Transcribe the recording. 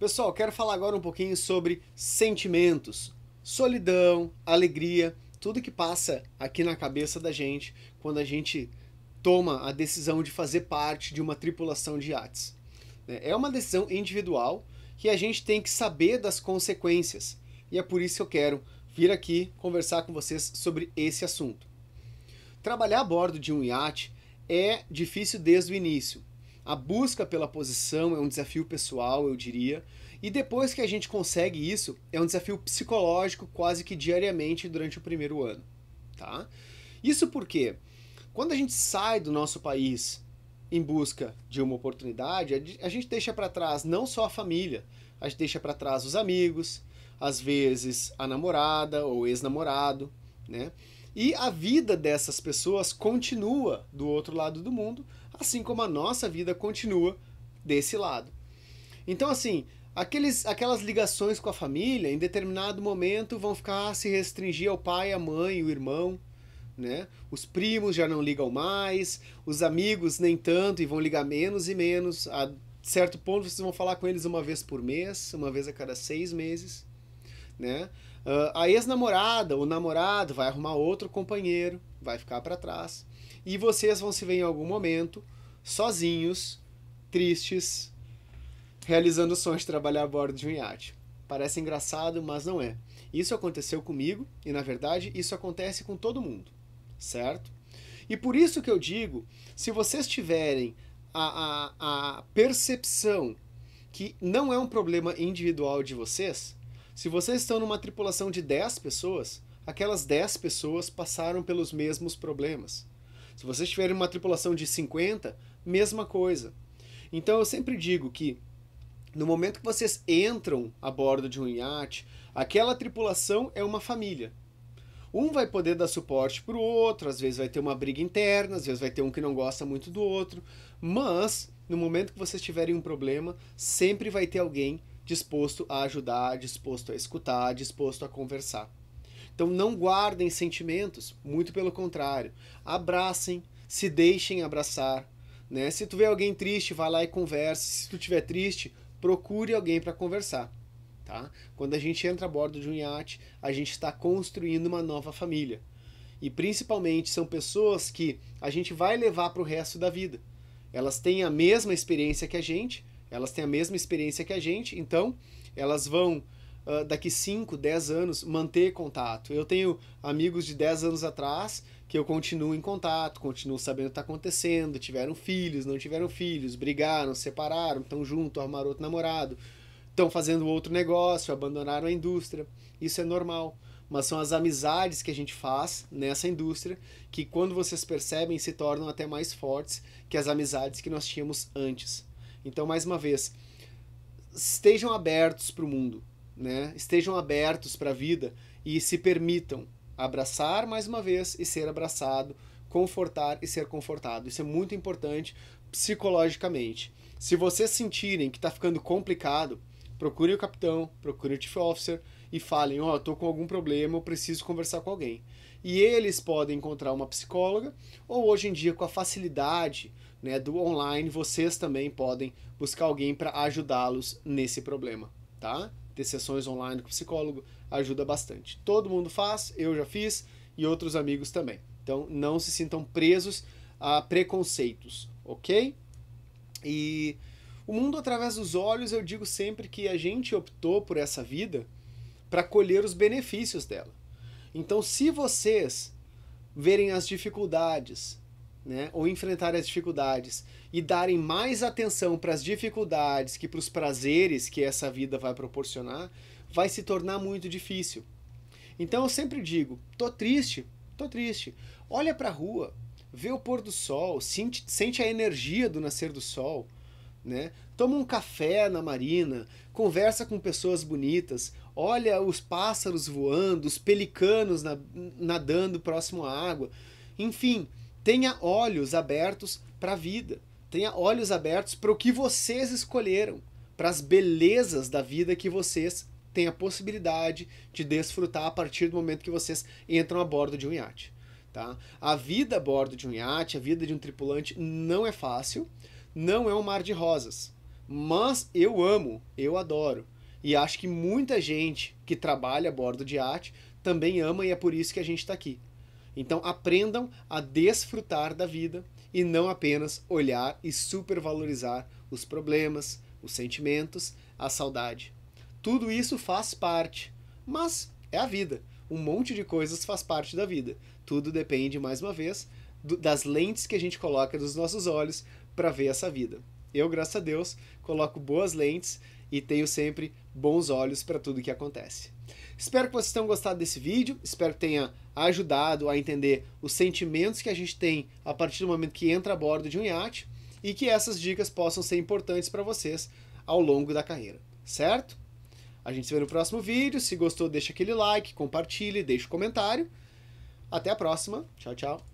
Pessoal, quero falar agora um pouquinho sobre sentimentos, solidão, alegria, tudo que passa aqui na cabeça da gente quando a gente toma a decisão de fazer parte de uma tripulação de iates. Né? É uma decisão individual que a gente tem que saber das consequências e é por isso que eu quero vir aqui conversar com vocês sobre esse assunto. Trabalhar a bordo de um iate é difícil desde o início a busca pela posição é um desafio pessoal, eu diria. E depois que a gente consegue isso, é um desafio psicológico quase que diariamente durante o primeiro ano, tá? Isso porque quando a gente sai do nosso país em busca de uma oportunidade, a gente deixa para trás não só a família, a gente deixa para trás os amigos, às vezes a namorada ou ex-namorado, né? E a vida dessas pessoas continua do outro lado do mundo, assim como a nossa vida continua desse lado. Então, assim, aqueles, aquelas ligações com a família, em determinado momento, vão ficar se restringir ao pai, à mãe, o irmão, né? Os primos já não ligam mais, os amigos nem tanto e vão ligar menos e menos. A certo ponto, vocês vão falar com eles uma vez por mês, uma vez a cada seis meses né? Uh, a ex-namorada, o namorado vai arrumar outro companheiro, vai ficar para trás. E vocês vão se ver em algum momento, sozinhos, tristes, realizando o sonho de trabalhar a bordo de um iate. Parece engraçado, mas não é. Isso aconteceu comigo e, na verdade, isso acontece com todo mundo, certo? E por isso que eu digo: se vocês tiverem a, a, a percepção que não é um problema individual de vocês, se vocês estão numa tripulação de 10 pessoas, aquelas 10 pessoas passaram pelos mesmos problemas. Se vocês tiverem uma tripulação de 50, mesma coisa. Então eu sempre digo que no momento que vocês entram a bordo de um iate, aquela tripulação é uma família. Um vai poder dar suporte para o outro, às vezes vai ter uma briga interna, às vezes vai ter um que não gosta muito do outro, mas no momento que vocês tiverem um problema, sempre vai ter alguém disposto a ajudar, disposto a escutar, disposto a conversar. Então não guardem sentimentos, muito pelo contrário. Abracem, se deixem abraçar. Né? Se tu vê alguém triste, vai lá e converse. Se tu tiver triste, procure alguém para conversar. Tá? Quando a gente entra a bordo de um iate, a gente está construindo uma nova família. E principalmente são pessoas que a gente vai levar para o resto da vida. Elas têm a mesma experiência que a gente, elas têm a mesma experiência que a gente, então elas vão uh, daqui 5, 10 anos manter contato. Eu tenho amigos de 10 anos atrás que eu continuo em contato, continuo sabendo o que está acontecendo, tiveram filhos, não tiveram filhos, brigaram, separaram, estão junto, armaram outro namorado, estão fazendo outro negócio, abandonaram a indústria. Isso é normal mas são as amizades que a gente faz nessa indústria que, quando vocês percebem, se tornam até mais fortes que as amizades que nós tínhamos antes. Então, mais uma vez, estejam abertos para o mundo, né? Estejam abertos para a vida e se permitam abraçar mais uma vez e ser abraçado, confortar e ser confortado. Isso é muito importante psicologicamente. Se vocês sentirem que está ficando complicado, procurem o capitão, procurem o chief officer e falem, ó, oh, com algum problema, eu preciso conversar com alguém. E eles podem encontrar uma psicóloga ou hoje em dia com a facilidade né, do online, vocês também podem buscar alguém para ajudá-los nesse problema, tá? Ter sessões online com psicólogo ajuda bastante. Todo mundo faz, eu já fiz e outros amigos também. Então não se sintam presos a preconceitos, ok? E o mundo através dos olhos, eu digo sempre que a gente optou por essa vida para colher os benefícios dela. Então, se vocês verem as dificuldades, né, ou enfrentar as dificuldades e darem mais atenção para as dificuldades que para os prazeres que essa vida vai proporcionar, vai se tornar muito difícil. Então eu sempre digo, tô triste, tô triste. Olha para a rua, vê o pôr do sol, sente, sente a energia do nascer do sol, né? Toma um café na marina, conversa com pessoas bonitas, olha os pássaros voando, os pelicanos na, nadando próximo à água. Enfim, Tenha olhos abertos para a vida. Tenha olhos abertos para o que vocês escolheram, para as belezas da vida que vocês têm a possibilidade de desfrutar a partir do momento que vocês entram a bordo de um iate. Tá? A vida a bordo de um iate, a vida de um tripulante não é fácil, não é um mar de rosas. Mas eu amo, eu adoro. E acho que muita gente que trabalha a bordo de iate também ama e é por isso que a gente está aqui. Então aprendam a desfrutar da vida e não apenas olhar e supervalorizar os problemas, os sentimentos, a saudade. Tudo isso faz parte, mas é a vida. Um monte de coisas faz parte da vida. Tudo depende, mais uma vez, do, das lentes que a gente coloca dos nossos olhos para ver essa vida. Eu, graças a Deus, coloco boas lentes e tenho sempre bons olhos para tudo que acontece. Espero que vocês tenham gostado desse vídeo, espero que tenha ajudado a entender os sentimentos que a gente tem a partir do momento que entra a bordo de um iate e que essas dicas possam ser importantes para vocês ao longo da carreira, certo? A gente se vê no próximo vídeo. Se gostou, deixa aquele like, compartilhe, deixa o um comentário. Até a próxima. Tchau, tchau.